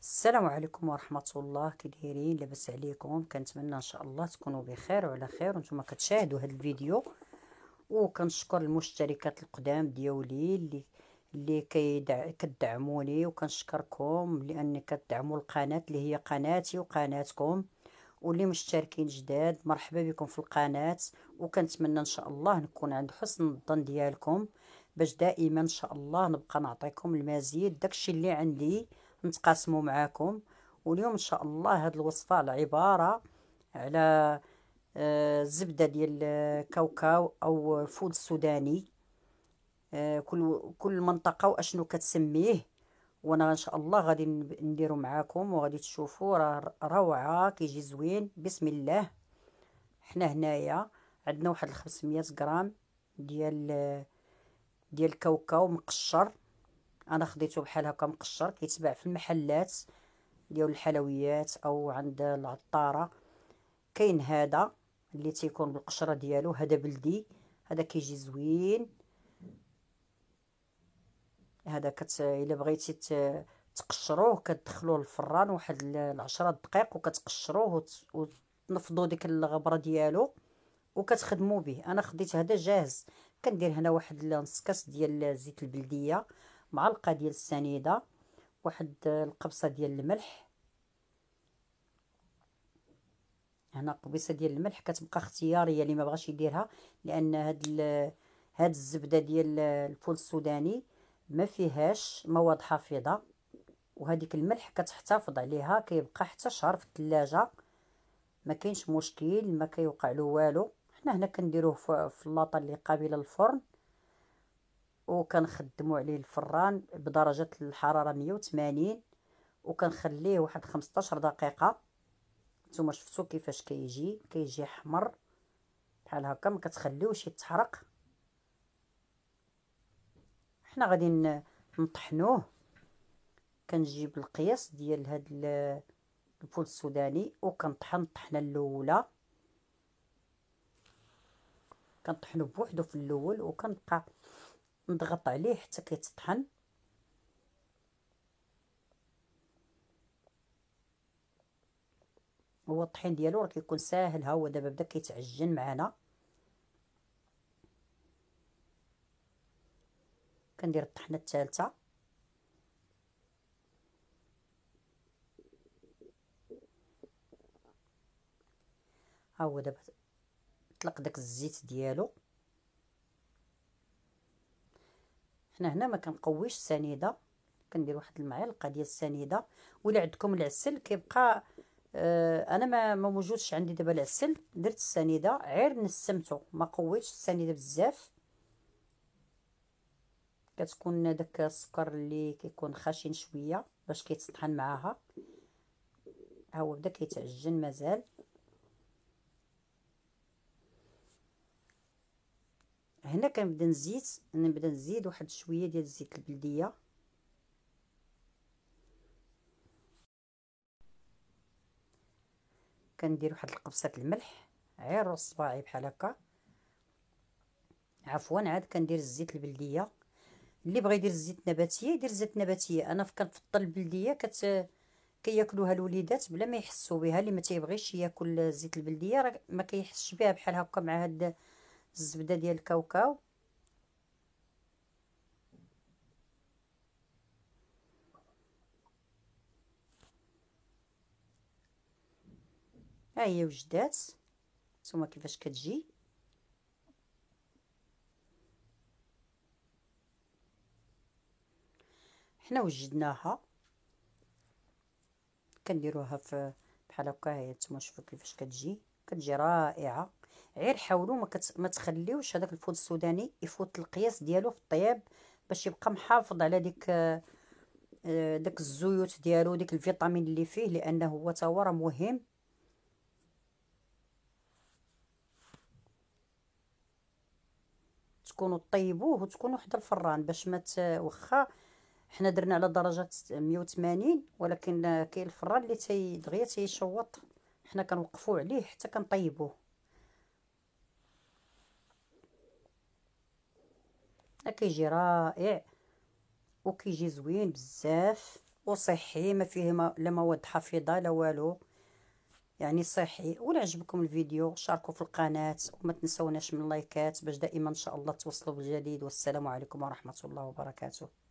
السلام عليكم ورحمه الله كي دايرين لاباس عليكم كنتمنى ان شاء الله تكونوا بخير وعلى خير وانتم كتشاهدوا هذا الفيديو وكنشكر المشتركات القدام ديولي اللي اللي كيدع... كدعموني وكنشكركم لان كتدعموا القناه اللي هي قناتي وقناتكم واللي مشتركين جداد مرحبا بكم في القناه وكنتمنى ان شاء الله نكون عند حسن الظن ديالكم باش دائما ان شاء الله نبقى نعطيكم المزيد داكشي اللي عندي نتقاسموا معاكم واليوم ان شاء الله هاد الوصفه على عباره على الزبده ديال الكاوكاو آه، او الفول السوداني آه، كل كل منطقه واشنو كتسميه وانا ان شاء الله غادي نديرو معاكم وغادي تشوفوا راه روعه كيجي زوين بسم الله حنا هنايا عندنا واحد 500 غرام ديال آه، ديال الكاوكاو مقشر انا خديته بحال هكا مقشر كيتباع في المحلات ديال الحلويات او عند العطاره كاين هذا اللي تيكون بالقشره ديالو هذا بلدي هذا كيجي زوين هذا كت الا بغيتي تقشروه كتدخلوه للفران واحد العشرة دقائق وكتقشروه وتنفضوا ديك الغبره ديالو وكتخدموا به انا خديت هذا جاهز كندير هنا واحد نص كاس ديال زيت البلديه معلقه ديال السنيده واحد القبصه ديال الملح هنا قبيصه ديال الملح كتبقى اختياريه اللي ما بغاش يديرها لان هاد هاد الزبده ديال الفول السوداني ما فيهاش مواد حافظه وهاديك الملح كتحتفظ عليها كيبقى حتى شهر في الثلاجه ما كاينش مشكل ما كيوقع له والو حنا هنا كنديروه في اللاطه اللي قابله للفرن وكنخدموا عليه الفران بدرجه الحراره 180 وكنخليه واحد 15 دقيقه نتوما شفتوا كيفاش كيجي كيجي احمر بحال هكا ما كتخليوش يتحرق حنا غادي نطحنوه كنجيب القياس ديال هاد الفول السوداني وكنطحن الطحنه الاولى كنطحنو بوحدو في الاول وكنبقى نضغط عليه حتى كيتطحن هو الطحين ديالو راه كيكون ساهل ها هو دابا بدا كيتعجن معانا كندير الطحنه الثالثه ها هو دابا طلق داك الزيت ديالو حنا هنا ما كنقويش السنيده كندير واحد المعلقه ديال السنيده ولا عندكم العسل كيبقى آه انا ما ما موجودش عندي دابا العسل درت السنيده غير نسمته ما قويتش السنيده بزاف كتكون داك السكر اللي كيكون خشن شويه باش كيتطحن معاها ها هو بدا كيتعجن مازال هنا كنبدا نزيد نبدا نزيد واحد شويه ديال الزيت البلديه كندير واحد القبصه الملح غير صباعي بحال هكا عفوا عاد كندير الزيت البلديه اللي بغى يدير الزيت النباتيه يدير الزيت النباتيه انا كنفضل البلديه كت كياكلوها الوليدات بلا ما يحسوا بها اللي ما تيبغيش ياكل الزيت البلديه راه ما كيحسش بها بحال هكا مع هاد الزبده ديال الكاوكاو ها هي وجدات نتوما كيفاش كتجي حنا وجدناها كنديروها في بحال هكا هي نتوما شوفوا كيفاش كتجي كتجي رائعه غير حاولوا ما, كت... ما تخليوش هذاك الفول السوداني يفوت القياس ديالو في الطياب باش يبقى محافظ على ديك آه، داك الزيوت ديالو ديك الفيتامين اللي فيه لانه هو تورا مهم تكونوا طيبوه وتكونوا حدا الفران باش ما واخا حنا درنا على درجه 180 ولكن كاين الفران اللي تيدغيا تيشوط حنا كنوقفو عليه حتى كنطيبوه كيجي رائع وكيجي زوين بزاف وصحي ما فيه ما لا مواد حافظه لا والو يعني صحي ولا عجبكم الفيديو شاركوا في القناه وما تنسوناش من لايكات باش دائما ان شاء الله توصلوا بالجديد والسلام عليكم ورحمه الله وبركاته